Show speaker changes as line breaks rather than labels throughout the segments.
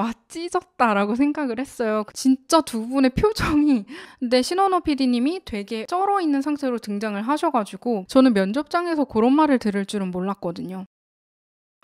와 찢었다라고 생각을 했어요. 진짜 두 분의 표정이 근데 신원호 PD님이 되게 쩔어 있는 상태로 등장을 하셔가지고 저는 면접장에서 그런 말을 들을 줄은 몰랐거든요.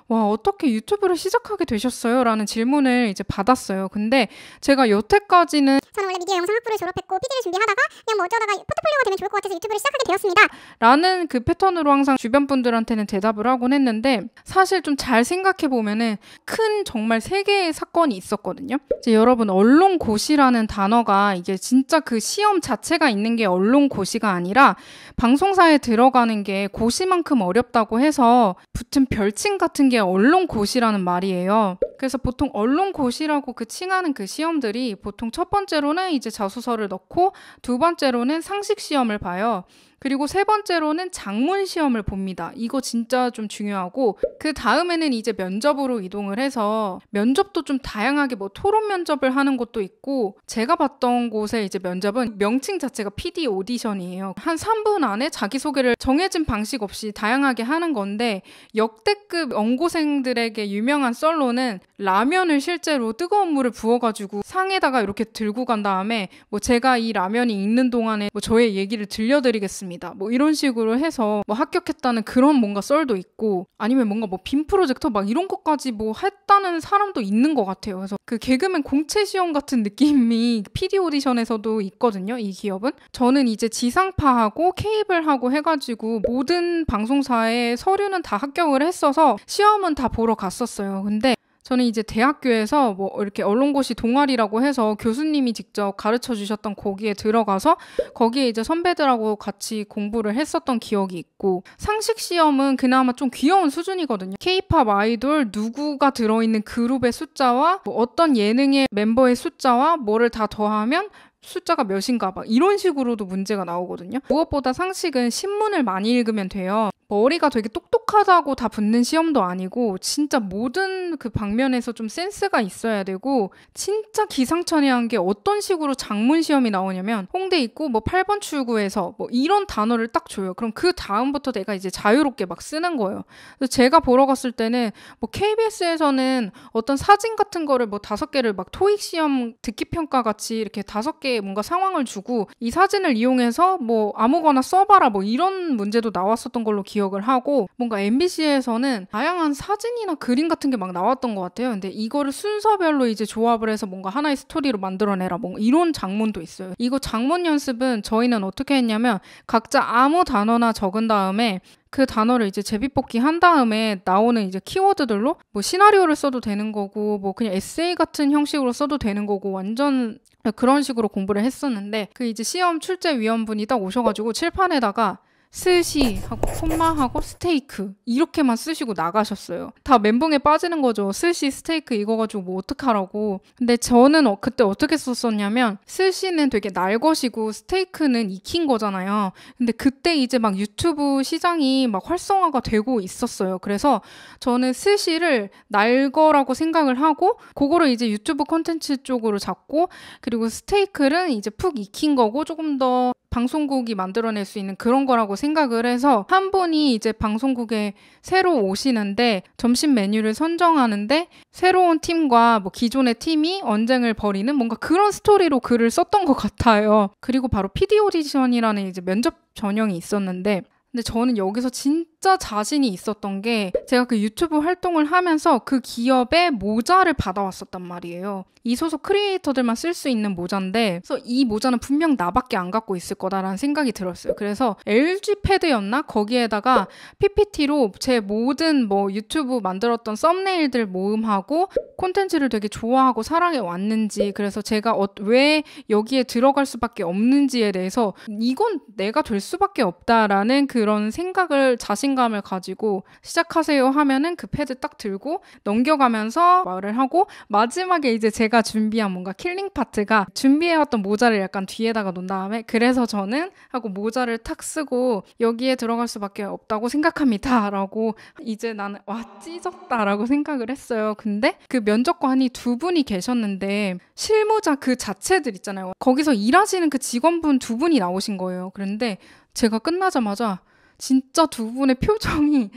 와, 어떻게 유튜브를 시작하게 되셨어요? 라는 질문을 이제 받았어요. 근데 제가 여태까지는 저는 원래 미디어 영상 학부를 졸업했고 PD를 준비하다가 그냥 뭐 어쩌다가 포트폴리오가 되면 좋을 것 같아서 유튜브를 시작하게 되었습니다. 라는 그 패턴으로 항상 주변 분들한테는 대답을 하곤 했는데 사실 좀 잘 생각해 보면은 큰 정말 세 개의 사건이 있었거든요. 이제 여러분 언론고시라는 단어가 이게 진짜 그 시험 자체가 있는 게 언론고시가 아니라 방송사에 들어가는 게 고시만큼 어렵다고 해서 붙은 별칭 같은 게 이게 언론고시라는 말이에요. 그래서 보통 언론고시라고 그 칭하는 그 시험들이 보통 첫 번째로는 이제 자소서를 넣고 두 번째로는 상식 시험을 봐요. 그리고 세 번째로는 장문 시험을 봅니다. 이거 진짜 좀 중요하고 그 다음에는 이제 면접으로 이동을 해서 면접도 좀 다양하게 뭐 토론 면접을 하는 것도 있고 제가 봤던 곳에 이제 면접은 명칭 자체가 PD 오디션이에요. 한 3분 안에 자기소개를 정해진 방식 없이 다양하게 하는 건데 역대급 연고생들에게 유명한 썰로는 라면을 실제로 뜨거운 물을 부어가지고 상에다가 이렇게 들고 간 다음에 뭐 제가 이 라면이 있는 동안에 뭐 저의 얘기를 들려드리겠습니다. 않았습니다. 뭐 이런 식으로 해서 뭐 합격했다는 그런 뭔가 썰도 있고 아니면 뭔가 뭐 빔 프로젝터 막 이런 것까지 뭐 했다는 사람도 있는 것 같아요. 그래서 그 개그맨 공채 시험 같은 느낌이 PD 오디션에서도 있거든요. 이 기업은 저는 이제 지상파하고 케이블하고 해가지고 모든 방송사에 서류는 다 합격을 했어서 시험은 다 보러 갔었어요. 근데 저는 이제 대학교에서 뭐 이렇게 언론고시 동아리라고 해서 교수님이 직접 가르쳐 주셨던 거기에 들어가서 거기에 이제 선배들하고 같이 공부를 했었던 기억이 있고 상식 시험은 그나마 좀 귀여운 수준이거든요. 케이팝 아이돌 누구가 들어있는 그룹의 숫자와 뭐 어떤 예능의 멤버의 숫자와 뭐를 다 더하면 숫자가 몇인가 막 이런 식으로도 문제가 나오거든요. 무엇보다 상식은 신문을 많이 읽으면 돼요. 머리가 되게 똑똑 똑똑하다고 다 붙는 시험도 아니고 진짜 모든 그 방면에서 좀 센스가 있어야 되고 진짜 기상천외한 게 어떤 식으로 장문 시험이 나오냐면 홍대 있고 뭐 8번 출구에서 뭐 이런 단어를 딱 줘요. 그럼 그 다음부터 내가 이제 자유롭게 막 쓰는 거예요. 그래서 제가 보러 갔을 때는 뭐 KBS에서는 어떤 사진 같은 거를 뭐 다섯 개를 막 토익 시험 듣기 평가 같이 이렇게 다섯 개 뭔가 상황을 주고 이 사진을 이용해서 뭐 아무거나 써봐라 뭐 이런 문제도 나왔었던 걸로 기억을 하고 뭔가 MBC에서는 다양한 사진이나 그림 같은 게 막 나왔던 것 같아요. 근데 이거를 순서별로 이제 조합을 해서 뭔가 하나의 스토리로 만들어내라. 뭔가 뭐 이런 장문도 있어요. 이거 장문 연습은 저희는 어떻게 했냐면 각자 아무 단어나 적은 다음에 그 단어를 이제 제비뽑기 한 다음에 나오는 이제 키워드들로 뭐 시나리오를 써도 되는 거고 뭐 그냥 에세이 같은 형식으로 써도 되는 거고 완전 그런 식으로 공부를 했었는데 그 이제 시험 출제 위원분이 딱 오셔가지고 칠판에다가 스시하고 콤마하고 스테이크 이렇게만 쓰시고 나가셨어요. 다 멘붕에 빠지는 거죠. 스시 스테이크 이거 가지고 뭐 어떡하라고. 근데 저는 어, 그때 어떻게 썼었냐면 스시는 되게 날 것이고 스테이크는 익힌 거잖아요. 근데 그때 이제 막 유튜브 시장이 막 활성화가 되고 있었어요. 그래서 저는 스시를 날 거라고 생각을 하고 그거를 이제 유튜브 콘텐츠 쪽으로 잡고 그리고 스테이크는 이제 푹 익힌 거고 조금 더 방송국이 만들어낼 수 있는 그런 거라고 생각을 해서 한 분이 이제 방송국에 새로 오시는데 점심 메뉴를 선정하는데 새로운 팀과 뭐 기존의 팀이 언쟁을 벌이는 뭔가 그런 스토리로 글을 썼던 것 같아요. 그리고 바로 PD 오디션이라는 이제 면접 전형이 있었는데 근데 저는 여기서 진 진짜 자신이 있었던 게 제가 그 유튜브 활동을 하면서 그 기업의 모자를 받아왔었단 말이에요. 이 소속 크리에이터들만 쓸 수 있는 모자인데 그래서 이 모자는 분명 나밖에 안 갖고 있을 거다라는 생각이 들었어요. 그래서 LG 패드였나 거기에다가 PPT로 제 모든 뭐 유튜브 만들었던 썸네일들 모음하고 콘텐츠를 되게 좋아하고 사랑해 왔는지 그래서 제가 어, 왜 여기에 들어갈 수밖에 없는지에 대해서 이건 내가 될 수밖에 없다라는 그런 생각을 자신 자신감을 가지고 시작하세요 하면은 그 패드 딱 들고 넘겨가면서 말을 하고 마지막에 이제 제가 준비한 뭔가 킬링 파트가 준비해왔던 모자를 약간 뒤에다가 놓은 다음에 그래서 저는 하고 모자를 탁 쓰고 여기에 들어갈 수밖에 없다고 생각합니다 라고 이제 나는 와 찢었다 라고 생각을 했어요 근데 그 면접관이 두 분이 계셨는데 실무자 그 자체들 있잖아요 거기서 일하시는 그 직원분 두 분이 나오신 거예요 그런데 제가 끝나자마자 진짜 두 분의 표정이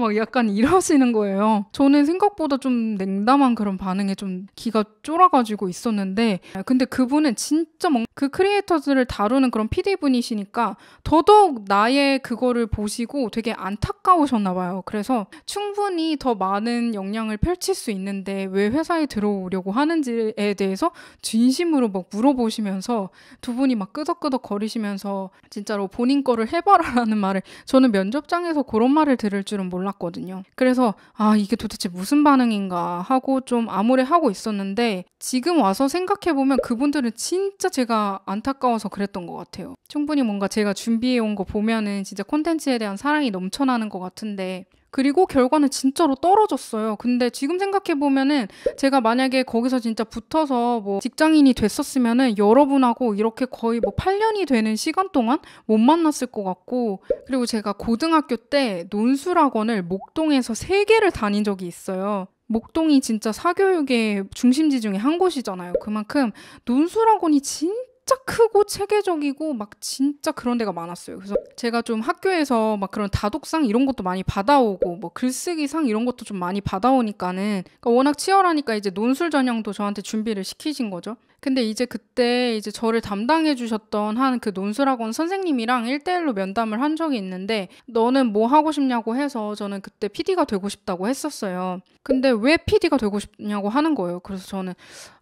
막 약간 이러시는 거예요. 저는 생각보다 좀 냉담한 그런 반응에 좀 기가 쫄아가지고 있었는데, 근데 그분은 진짜 뭔그 크리에이터들을 다루는 그런 PD분이시니까 더더욱 나의 그거를 보시고 되게 안타까우셨나 봐요. 그래서 충분히 더 많은 역량을 펼칠 수 있는데 왜 회사에 들어오려고 하는지에 대해서 진심으로 막 물어보시면서 두 분이 막 끄덕끄덕 거리시면서 진짜로 본인 거를 해봐라라는 말을 저는 면접장에서 그런 말을 들을 줄은 몰랐어요. 알았거든요. 그래서 아, 이게 도대체 무슨 반응인가 하고 좀 암울해 하고 있었는데 지금 와서 생각해 보면 그분들은 진짜 제가 안타까워서 그랬던 것 같아요. 충분히 뭔가 제가 준비해 온 거 보면은 진짜 콘텐츠에 대한 사랑이 넘쳐나는 것 같은데 그리고 결과는 진짜로 떨어졌어요. 근데 지금 생각해보면은 제가 만약에 거기서 진짜 붙어서 뭐 직장인이 됐었으면은 여러분하고 이렇게 거의 뭐 8년이 되는 시간 동안 못 만났을 것 같고 그리고 제가 고등학교 때 논술학원을 목동에서 3개를 다닌 적이 있어요. 목동이 진짜 사교육의 중심지 중에 한 곳이잖아요. 그만큼 논술학원이 진짜 진짜 크고 체계적이고 막 진짜 그런 데가 많았어요. 그래서 제가 좀 학교에서 막 그런 다독상 이런 것도 많이 받아오고 뭐 글쓰기상 이런 것도 좀 많이 받아오니까는 그러니까 워낙 치열하니까 이제 논술 전형도 저한테 준비를 시키신 거죠. 근데 이제 그때 이제 저를 담당해 주셨던 한 그 논술학원 선생님이랑 일대일로 면담을 한 적이 있는데 너는 뭐 하고 싶냐고 해서 저는 그때 PD가 되고 싶다고 했었어요. 근데 왜 PD가 되고 싶냐고 하는 거예요. 그래서 저는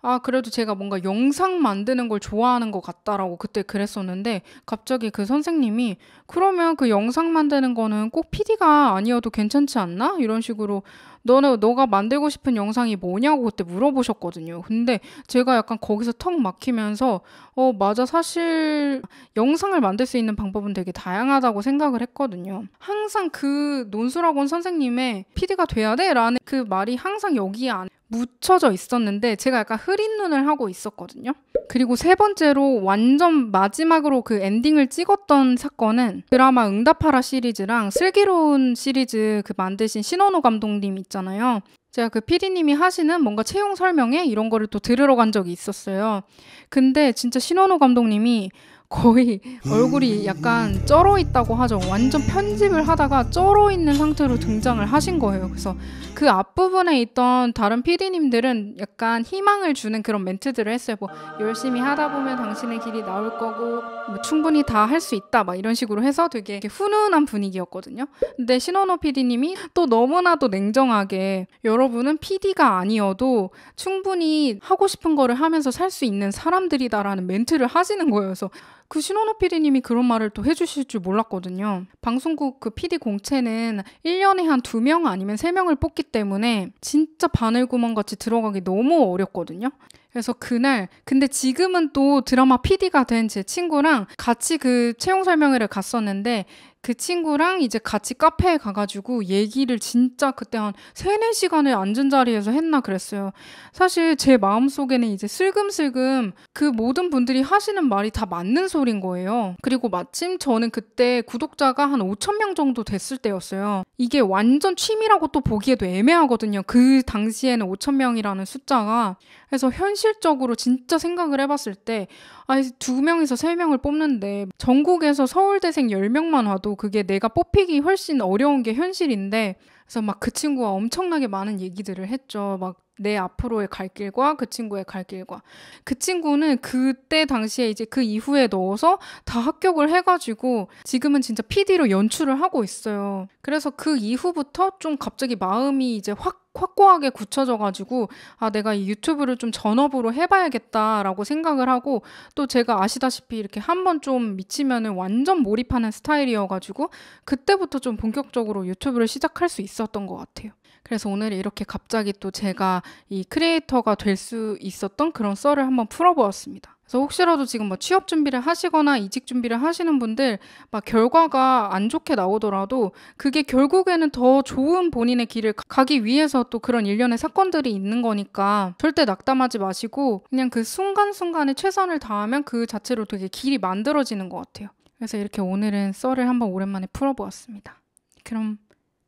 아, 그래도 제가 뭔가 영상 만드는 걸 좋아하는 것 같다라고 그때 그랬었는데 갑자기 그 선생님이 그러면 그 영상 만드는 거는 꼭 PD가 아니어도 괜찮지 않나? 이런 식으로 너는 너가 만들고 싶은 영상이 뭐냐고 그때 물어보셨거든요. 근데 제가 약간 거기서 턱 막히면서 어 맞아 사실 영상을 만들 수 있는 방법은 되게 다양하다고 생각을 했거든요. 항상 그 논술학원 선생님의 피 d 가 돼야 돼라는 그 말이 항상 여기 안 묻혀져 있었는데 제가 약간 흐린 눈을 하고 있었거든요. 그리고 세 번째로 완전 마지막으로 그 엔딩을 찍었던 사건은 드라마 응답하라 시리즈랑 슬기로운 시리즈 그 만드신 신원호 감독님 있잖아요. 제가 그 피디님이 하시는 뭔가 채용 설명회 이런 거를 또 들으러 간 적이 있었어요. 근데 진짜 신원호 감독님이 거의 음. 얼굴이 약간 쩔어 있다고 하죠. 완전 편집을 하다가 쩔어 있는 상태로 등장을 하신 거예요. 그래서 그 앞부분에 있던 다른 PD님들은 약간 희망을 주는 그런 멘트들을 했어요. 뭐 열심히 하다 보면 당신의 길이 나올 거고 뭐 충분히 다 할 수 있다 막 이런 식으로 해서 되게 훈훈한 분위기였거든요. 근데 신원호 PD님이 또 너무나도 냉정하게 여러분은 PD가 아니어도 충분히 하고 싶은 거를 하면서 살 수 있는 사람들이다라는 멘트를 하시는 거예요. 그래서 그 신원호 PD님이 그런 말을 또 해주실 줄 몰랐거든요. 방송국 그 PD 공채는 1년에 한 2명 아니면 3명을 뽑기 때문에 진짜 바늘구멍 같이 들어가기 너무 어렵거든요. 그래서 그날 근데 지금은 또 드라마 PD가 된 제 친구랑 같이 그 채용 설명회를 갔었는데 그 친구랑 이제 같이 카페에 가가지고 얘기를 진짜 그때 한 3, 4시간을 앉은 자리에서 했나 그랬어요. 사실 제 마음속에는 이제 슬금슬금 그 모든 분들이 하시는 말이 다 맞는 소린 거예요. 그리고 마침 저는 그때 구독자가 한5천명 정도 됐을 때였어요. 이게 완전 취미라고 또 보기에도 애매하거든요. 그 당시에는 5천명이라는 숫자가. 그래서 현실적으로 진짜 생각을 해봤을 때, 아니 두 명에서 세 명을 뽑는데 전국에서 서울대생 10명만 와도 그게 내가 뽑히기 훨씬 어려운 게 현실인데 그래서 막 그 친구와 엄청나게 많은 얘기들을 했죠. 막내 앞으로의 갈 길과 그 친구의 갈 길과 그 친구는 그때 당시에 이제 그 이후에 넣어서 다 합격을 해가지고 지금은 진짜 PD로 연출을 하고 있어요. 그래서 그 이후부터 좀 갑자기 마음이 이제 확 확고하게 굳혀져가지고 아 내가 이 유튜브를 좀 전업으로 해봐야겠다라고 생각을 하고 또 제가 아시다시피 이렇게 한번 좀 미치면은 완전 몰입하는 스타일이어가지고 그때부터 좀 본격적으로 유튜브를 시작할 수 있었던 것 같아요. 그래서 오늘 이렇게 갑자기 또 제가 이 크리에이터가 될 수 있었던 그런 썰을 한번 풀어보았습니다. 그래서 혹시라도 지금 뭐 취업 준비를 하시거나 이직 준비를 하시는 분들 막 결과가 안 좋게 나오더라도 그게 결국에는 더 좋은 본인의 길을 가기 위해서 또 그런 일련의 사건들이 있는 거니까 절대 낙담하지 마시고 그냥 그 순간순간에 최선을 다하면 그 자체로 되게 길이 만들어지는 것 같아요. 그래서 이렇게 오늘은 썰을 한번 오랜만에 풀어보았습니다. 그럼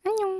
안녕!